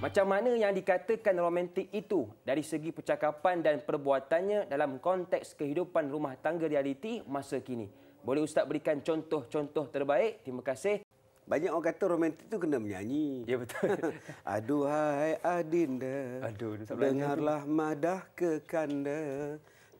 Macam mana yang dikatakan romantik itu dari segi percakapan dan perbuatannya dalam konteks kehidupan rumah tangga realiti masa kini? Boleh Ustaz berikan contoh-contoh terbaik? Terima kasih. Banyak orang kata romantik itu kena menyanyi. Ya betul. Aduhai Adinda, Aduh, dengarlah itu. madah kekanda,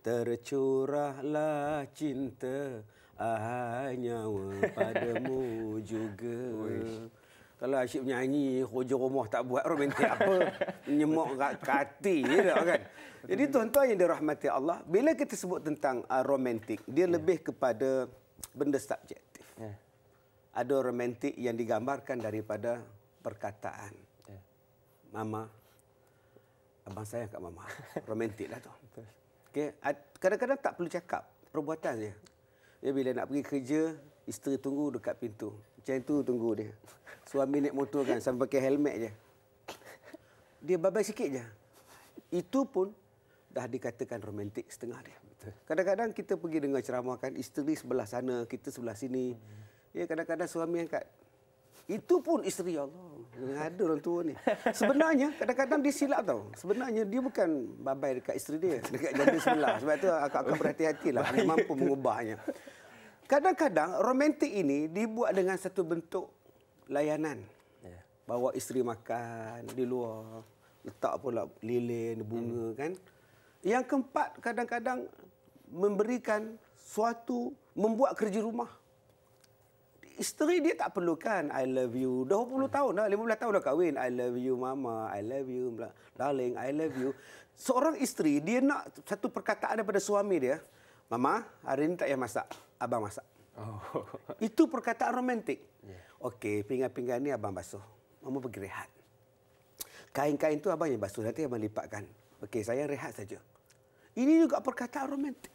tercurahlah cinta, ahai nyawa padamu juga. Uish kalau asyik menyanyi hujung rumah tak buat romantik apa menyemok kat katil je ya kan jadi tuan-tuan yang dirahmati Allah bila kita sebut tentang uh, romantik dia yeah. lebih kepada benda subjektif yeah. ada romantik yang digambarkan daripada perkataan yeah. mama abang saya kat mama romantik lah tu okay. kadang-kadang tak perlu cakap perbuatan saja. dia bila nak pergi kerja isteri tunggu dekat pintu macam tu tunggu dia. Suami naik motor kan sampai pakai helmet je. Dia babai sikit je. Itu pun dah dikatakan romantik setengah dia. Kadang-kadang kita pergi dengar ceramah kan, isteri sebelah sana, kita sebelah sini. Hmm. Ya, kadang-kadang suami angkat. Itu pun isteri ya Allah. Yang ada orang tua ni. Sebenarnya, kadang-kadang dia silap tau. Sebenarnya, dia bukan babai dekat isteri dia. Dekat janda sebelah. Sebab tu, akak-akak berhati-hatilah. Dia mampu mengubahnya kadang-kadang romantik ini dibuat dengan satu bentuk layanan. Yeah. Bawa isteri makan di luar, letak pula lilin, bunga hmm. kan. Yang keempat kadang-kadang memberikan suatu membuat kerja rumah. Isteri dia tak perlukan I love you. Dah 20 hmm. tahun dah, 15 tahun dah kahwin. I love you mama, I love you darling, I love you. Seorang isteri dia nak satu perkataan daripada suami dia. Mama, hari ini tak payah masak. Abang masak. Oh. Itu perkataan romantik. Yeah. Okey, pinggan-pinggan ini abang basuh. Mama pergi rehat. Kain-kain tu abang yang basuh. Nanti abang lipatkan. Okey, saya rehat saja. Ini juga perkataan romantik.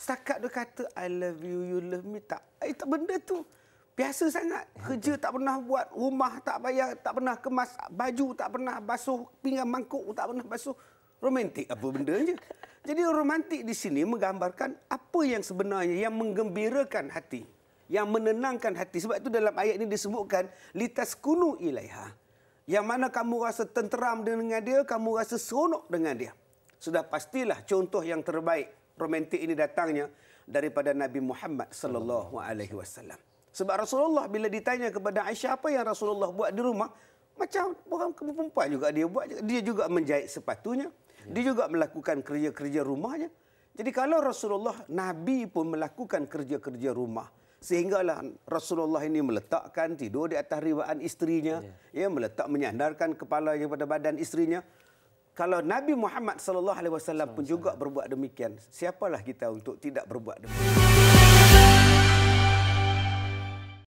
Setakat dia kata, I love you, you love me. Tak, eh, tak benda tu. Biasa sangat. Kerja tak pernah buat. Rumah tak bayar. Tak pernah kemas. Baju tak pernah basuh. Pinggan mangkuk tak pernah basuh. Romantik apa benda je. Jadi romantik di sini menggambarkan apa yang sebenarnya yang menggembirakan hati, yang menenangkan hati. Sebab itu dalam ayat ini disebutkan litas kunu ilaiha. Yang mana kamu rasa tenteram dengan dia, kamu rasa seronok dengan dia. Sudah pastilah contoh yang terbaik romantik ini datangnya daripada Nabi Muhammad sallallahu alaihi wasallam. Sebab Rasulullah bila ditanya kepada Aisyah apa yang Rasulullah buat di rumah, macam orang perempuan juga dia buat, dia juga menjahit sepatunya. Dia juga melakukan kerja-kerja rumahnya. Jadi kalau Rasulullah Nabi pun melakukan kerja-kerja rumah sehinggalah Rasulullah ini meletakkan tidur di atas riwaan isterinya, ya, ya meletak menyandarkan kepalanya pada badan isterinya. Kalau Nabi Muhammad sallallahu alaihi wasallam pun juga berbuat demikian, siapalah kita untuk tidak berbuat demikian?